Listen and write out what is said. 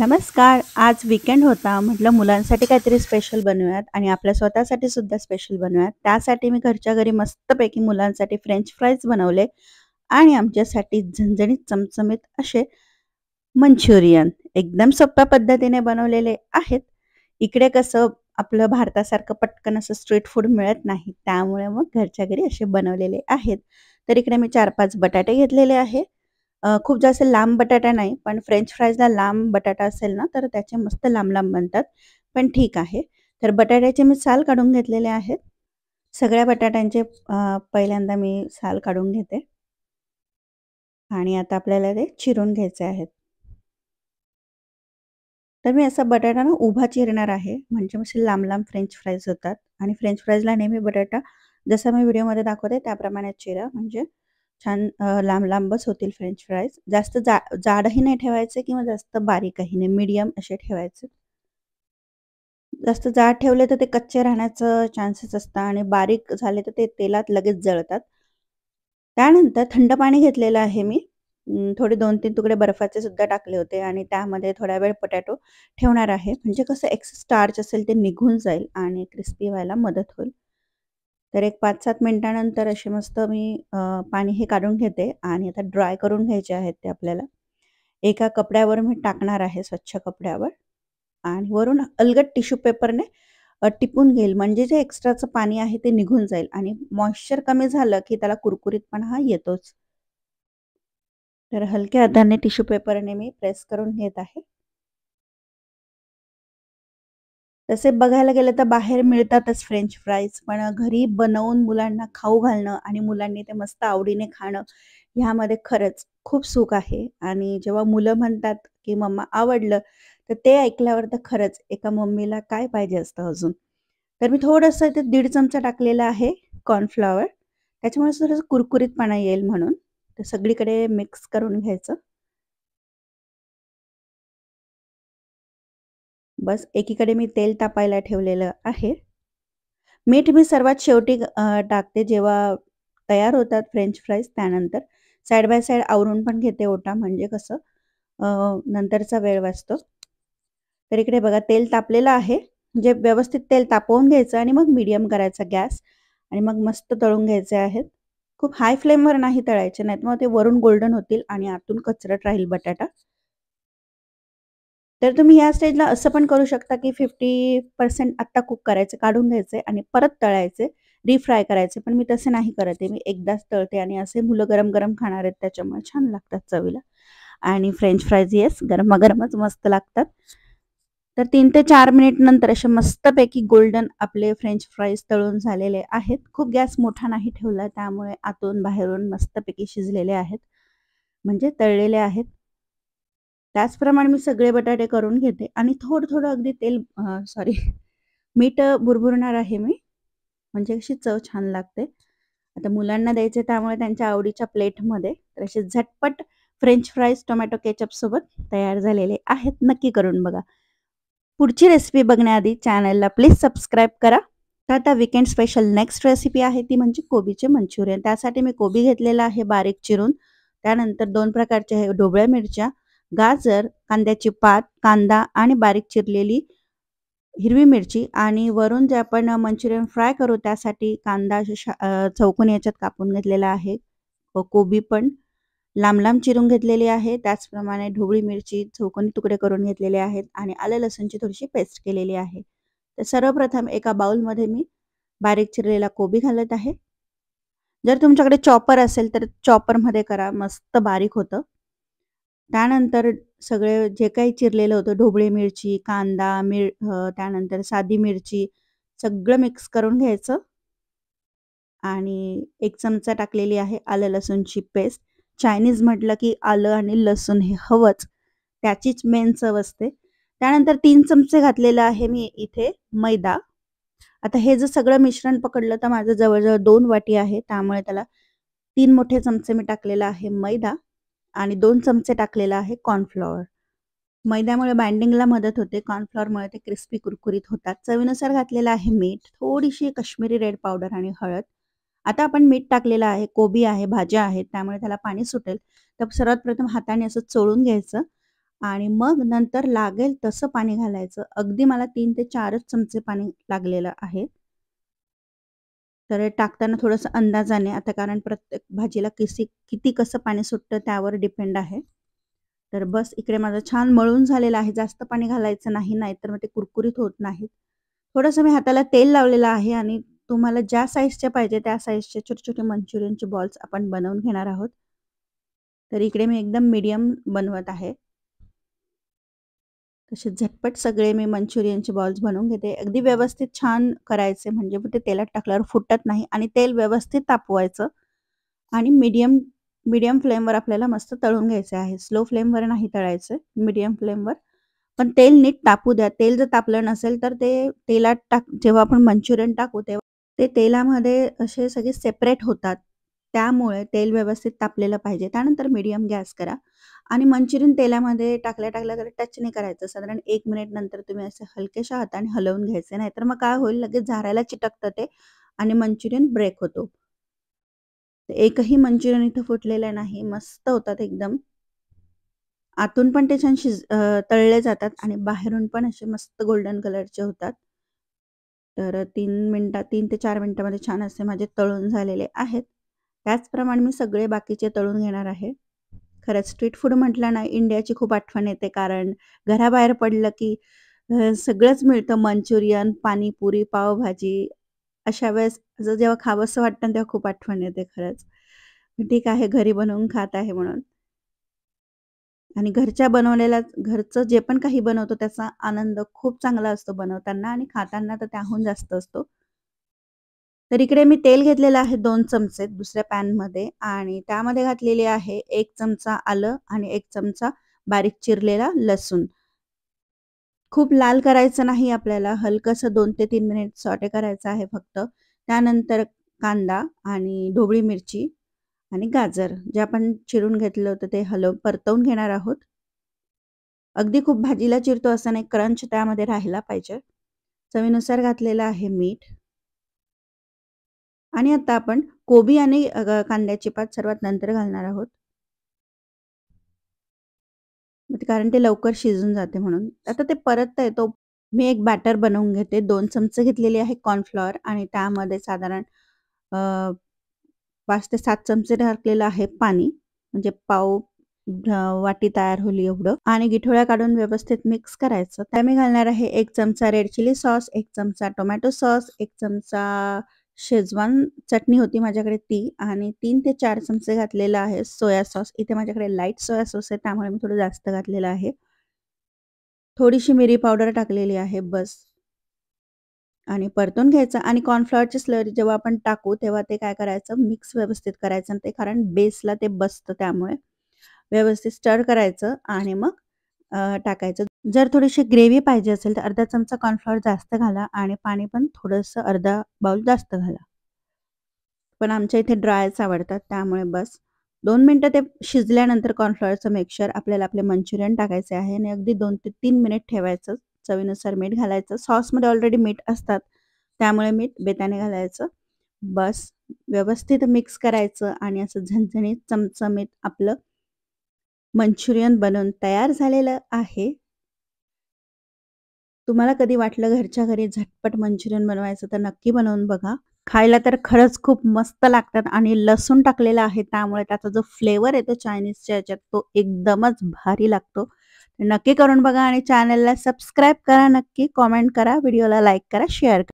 नमस्कार आज विकेंड होता म्हटलं मुलांसाठी काहीतरी स्पेशल बनवूयात आणि आपल्या स्वतःसाठी सुद्धा स्पेशल बनवूयात त्यासाठी मी घरच्या घरी मस्तपैकी मुलांसाठी फ्रेंच फ्राईज बनवले आणि आमच्यासाठी झणझणीत चमचमीत असे मंचुरियन एकदम सोप्या पद्धतीने बनवलेले आहेत इकडे कसं आपलं भारतासारखं पटकन असं स्ट्रीट फूड मिळत नाही त्यामुळे मग घरच्या घरी असे बनवलेले आहेत तर इकडे मी चार पाच बटाटे घेतलेले आहे खूप जास्त लांब बटाटा नाही पण फ्रेंच फ्राईजला लांब बटाटा असेल ना तर त्याचे मस्त लांब लांब बनतात पण ठीक आहे तर बटाट्याचे मी साल काढून घेतलेले आहेत सगळ्या बटाट्यांचे पहिल्यांदा मी साल काढून घेते आणि आता आपल्याला ते चिरून घ्यायचे आहेत तर मी असा बटाटा ना उभा चिरणार आहे म्हणजे मस्त लांब लांब फ्रेंच फ्राईज होतात आणि फ्रेंच फ्राईजला नेहमी बटाटा जसा मी व्हिडिओमध्ये दाखवते त्याप्रमाणे चिरा म्हणजे छान लांब लांबच होतील फ्रेंच फ्राईज जास्त जाडही नाही ठेवायचे किंवा जास्त बारीकही नाही मीडियम असे ठेवायचे जास्त जाड ठेवले तर ते कच्चे राहण्याचं चान्सेस असतात आणि बारीक झाले तर ते तेलात लगेच जळतात त्यानंतर थंड पाणी घेतलेलं आहे मी थोडे दोन तीन तुकडे बर्फाचे सुद्धा टाकले होते आणि त्यामध्ये थोडा वेळ पोटॅटो ठेवणार आहे म्हणजे कसं एक्स स्टार्च असेल ते निघून जाईल आणि क्रिस्पी व्हायला मदत होईल तर एक पाच सात मिनिटानंतर असे मस्त मी पाणी हे काढून घेते आणि आता ड्राय करून घ्यायचे आहेत ते आपल्याला एका कपड्यावर मी टाकणार आहे स्वच्छ कपड्यावर आणि वरून अलगट टिश्यू पेपरने टिपून घेईल म्हणजे जे एक्स्ट्राचं पाणी आहे ते निघून जाईल आणि मॉइश्चर कमी झालं की त्याला कुरकुरीतपणा हा येतोच तर हलक्या हाताने टिश्यू पेपरने मी प्रेस करून घेत आहे तसे बघायला गेलं तर बाहेर मिळतातच फ्रेंच फ्राईज पण घरी बनवून मुलांना खाऊ घालणं आणि मुलांनी ते मस्त आवडीने खाणं ह्यामध्ये खरंच खूप सुख आहे आणि जेव्हा मुलं म्हणतात की मम्मा आवडलं तर ते ऐकल्यावर तर खरंच एका मम्मीला काय पाहिजे असतं अजून तर मी थोडंसं ते दीड चमचा टाकलेला आहे कॉर्नफ्लॉवर त्याच्यामुळे थोडंसं कुरकुरीतपणा येईल म्हणून तर सगळीकडे मिक्स करून घ्यायचं बस एकीकडे मी तेल तापायला ठेवलेलं आहे मीठ मी सर्वात शेवटी टाकते जेव्हा तयार होतात फ्रेंच फ्राईज त्यानंतर साईड बाय साईड आवरून पण घेते ओटा म्हणजे कसं नंतरचा वेळ वाचतो तर इकडे बघा तेल तापलेलं आहे जे म्हणजे व्यवस्थित तेल तापवून घ्यायचं आणि मग मीडियम करायचा गॅस आणि मग मस्त तळून घ्यायचे आहेत खूप हाय फ्लेमवर नाही तळायचे नाहीत मग ते वरून गोल्डन होतील आणि आतून कचरट राहील बटाटा तर तुम्ही या स्टेजला असं पण करू शकता की फिफ्टी पर्सेंट आत्ता कुक करायचं काढून घ्यायचे आणि परत तळायचे रिफ्राय करायचे पण मी तसे नाही करते मी एकदाच तळते आणि असे मुलं गरम गरम खाणार आहेत त्याच्यामुळे छान लागतात चवीला आणि फ्रेंच फ्राईज येस गरमागरमच मस्त लागतात तर तीन ते चार मिनिट नंतर असे मस्तपैकी गोल्डन आपले फ्रेंच फ्राईज तळून झालेले आहेत खूप गॅस मोठा नाही ठेवला त्यामुळे आतून बाहेरून मस्तपैकी शिजलेले आहेत म्हणजे तळलेले आहेत त्याचप्रमाणे मी सगळे बटाटे करून घेते आणि थोडं थोडं अगदी तेल सॉरी मीठ भुरभुरणार आहे मी म्हणजे अशी चव छान लागते आता मुलांना द्यायचे त्यामुळे त्यांच्या आवडीच्या प्लेटमध्ये तर असे झटपट फ्रेंच फ्राईज टोमॅटो केचप सोबत तयार झालेले आहेत नक्की करून बघा पुढची रेसिपी बघण्याआधी चॅनलला प्लीज सबस्क्राईब करा तर आता विकेंड स्पेशल नेक्स्ट रेसिपी आहे ती म्हणजे कोबीचे मंचुरियन त्यासाठी मी कोबी घेतलेला आहे बारीक चिरून त्यानंतर दोन प्रकारच्या आहे ढोबळ्या मिरच्या गाजर कांद्याची पात कांदा आणि बारीक चिरलेली हिरवी मिरची आणि वरून जे आपण मंचुरियन फ्राय करू त्यासाठी कांदा चौकून याच्यात कापून घेतलेला आहे कोबी पण लांब लांब चिरून घेतलेली आहे त्याचप्रमाणे ढोबळी मिरची चौकोनी तुकडे करून घेतलेले आहेत आणि आलं लसूणची थोडीशी पेस्ट केलेली आहे तर सर्वप्रथम एका बाउलमध्ये मी बारीक चिरलेला कोबी घालत आहे जर तुमच्याकडे चॉपर असेल तर चॉपरमध्ये करा मस्त बारीक होतं त्यानंतर सगळे जे काही चिरलेलं होतं ढोबळी मिरची कांदा मिर त्यानंतर साधी मिरची सगळं मिक्स करून घ्यायचं आणि एक चमचा टाकलेली आहे आलं लसूणची पेस्ट चायनीज म्हटलं की आलं आणि लसूण हे हवंच त्याचीच मेन चव असते त्यानंतर तीन चमचे घातलेलं आहे मी इथे मैदा आता हे जर सगळं मिश्रण पकडलं तर माझं जवळजवळ दोन वाटी आहे त्यामुळे त्याला तीन मोठे चमचे मी टाकलेला आहे मैदा आणि दोन चमचे टाकलेला आहे कॉर्नफ्लॉवर मैद्यामुळे बाइंडिंगला मदत होते कॉर्नफ्लॉवरमुळे ते क्रिस्पी कुरकुरीत होतात चवीनुसार घातलेलं आहे मीठ थोडीशी कश्मीरी रेड पावडर आणि हळद आता आपण मीठ टाकलेलं आहे कोबी आहे भाज्या आहेत त्यामुळे त्याला पाणी सुटेल तर सर्वात प्रथम हाताने असं चोळून घ्यायचं आणि मग नंतर लागेल तसं पाणी घालायचं अगदी मला तीन ते चारच चमचे पाणी लागलेलं आहे तर टाकताना थोडंसं अंदाजाने आता कारण प्रत्येक भाजीला किसी किती कसं पाणी सुटतं त्यावर डिपेंड आहे तर बस इकडे माझं छान मळून झालेलं आहे जास्त पाणी घालायचं नाही नाहीतर मग ते कुरकुरीत होत नाहीत थोडंसं मी हाताला तेल लावलेलं आहे आणि तुम्हाला ज्या साईजच्या पाहिजे त्या साईजचे छोटे छोटे मंचुरियनचे बॉल्स आपण बनवून घेणार आहोत तर इकडे मी एकदम मीडियम बनवत आहे तसे झटपट सगळे मी मंचुरियनचे बॉल्स बनवून घेते अगदी व्यवस्थित छान करायचे म्हणजे मग ते तेलात टाकल्यावर फुटत नाही आणि तेल व्यवस्थित तापवायचं आणि मीडियम मीडियम फ्लेमवर आपल्याला मस्त तळून घ्यायचे आहे स्लो फ्लेमवर नाही तळायचे मीडियम फ्लेमवर पण तेल नीट तापू द्या तेल जर तापलं नसेल तर ते तेलात टाक जेव्हा आपण मंचुरियन टाकू तेव्हा ते तेलामध्ये असे सगळे सेपरेट होतात त्यामुळे तेल व्यवस्थित तापलेलं पाहिजे त्यानंतर मीडियम गॅस करा आणि मंचुरियन तेलामध्ये टाकल्या टाकल्या टच नाही करायचं साधारण एक मिनिट नंतर तुम्ही असं हलकेशा हाताने हलवून घ्यायचे नाहीतर मग काय होईल लगेच झारायला चिटकतं ते आणि मंचुरियन ब्रेक होतो एकही मंचुरियन इथं फुटलेलं नाही मस्त होतात एकदम आतून पण ते छान शिज तळले जातात आणि बाहेरून पण असे मस्त गोल्डन कलरचे होतात तर तीन मिनटात तीन ते चार मिनिटामध्ये छान असे माझे तळून झालेले आहेत त्याचप्रमाणे मी सगळे बाकीचे तळून घेणार आहे खरंच स्ट्रीट फूड म्हटलं ना इंडियाची खूप आठवण येते कारण घराबाहेर पडलं की सगळंच मिळतं मंचुरियन पाणीपुरी पावभाजी अशा वेळेस जर जेव्हा खावंसं वाटतं तेव्हा खूप आठवण येते खरंच ठीक आहे घरी बनवून खात आहे म्हणून आणि घरच्या बनवलेल्या घरचं जे पण काही बनवतो त्याचा आनंद खूप चांगला असतो बनवताना आणि खाताना तर त्याहून जास्त असतो तर इकडे मी तेल घेतलेलं आहे दोन चमचे दुसऱ्या पॅनमध्ये आणि त्यामध्ये घातलेले आहे एक चमचा आलं आणि एक चमचा बारीक चिरलेला लसूण खूप लाल करायचं नाही आपल्याला हलकसं दोन ते तीन मिनिट सॉटे करायचं आहे फक्त त्यानंतर कांदा आणि ढोबळी मिरची आणि गाजर जे आपण चिरून घेतलं होतं ते हलव परतवून घेणार आहोत अगदी खूप भाजीला चिरतो असं नाही क्रंच त्यामध्ये राहिला पाहिजे चवीनुसार घातलेलं आहे मीठ आणि आता आपण कोबी आणि कांद्याची पात सर्वात नंतर घालणार आहोत कारण ते लवकर शिजून जाते म्हणून आता ते परत आहे तो मी एक बॅटर बनवून घेते दोन चमचे घेतलेले आहे कॉर्नफ्लॉवर आणि त्यामध्ये साधारण पाच ते सात चमचे टाकलेलं आहे पाणी म्हणजे पाव वाटी तयार होईल एवढं आणि गिठोळ्या काढून व्यवस्थित मिक्स करायचं त्या मी घालणार आहे एक चमचा रेड चिली सॉस एक चमचा टोमॅटो सॉस एक चमचा शेजवान चटणी होती माझ्याकडे ती आणि तीन ते चार चमचे घातलेला आहे सोया सॉस इथे माझ्याकडे लाईट सोया सॉस आहे त्यामुळे मी थोडं जास्त घातलेलं आहे थोडीशी मिरी पावडर टाकलेली आहे बस आणि परतून घ्यायचं आणि कॉर्नफ्लॉवरची स्लरी जेव्हा आपण टाकू तेव्हा ते काय करायचं मिक्स व्यवस्थित करायचं ते कारण बेसला ते बसतं त्यामुळे व्यवस्थित स्टर करायचं आणि मग टाकायचं जर थोडीशी ग्रेव्ही पाहिजे असेल तर अर्धा चमचा कॉर्नफ्लॉवर जास्त घाला आणि पाणी पण थोडंसं अर्धा बाउल जास्त घाला पण आमच्या इथे ड्रायच आवडतात त्यामुळे बस दोन मिनटं ते शिजल्यानंतर कॉर्नफ्लॉवरचं मिक्सचर आपल्याला आपले मंचुरियन टाकायचे आहे आणि अगदी दोन ते तीन मिनिट ठेवायचं चवीनुसार मीठ घालायचं सॉसमध्ये ऑलरेडी मीठ असतात त्यामुळे मीठ बेताने घालायचं बस व्यवस्थित मिक्स करायचं आणि असं झणझणीत चमचमीत आपलं मंचुरियन बनवून तयार झालेलं आहे तुम्हाला कधी वाटलं घरच्या घरी झटपट मंचुरियन बनवायचं तर नक्की बनवून बघा खायला तर खरंच खूप मस्त लागतात आणि लसूण टाकलेलं आहे त्यामुळे त्याचा जो फ्लेवर येतो चायनीजच्या याच्यात तो एकदमच भारी लागतो नक्की करून बघा आणि चॅनलला सबस्क्राईब करा नक्की कॉमेंट करा व्हिडिओला लाईक करा शेअर करा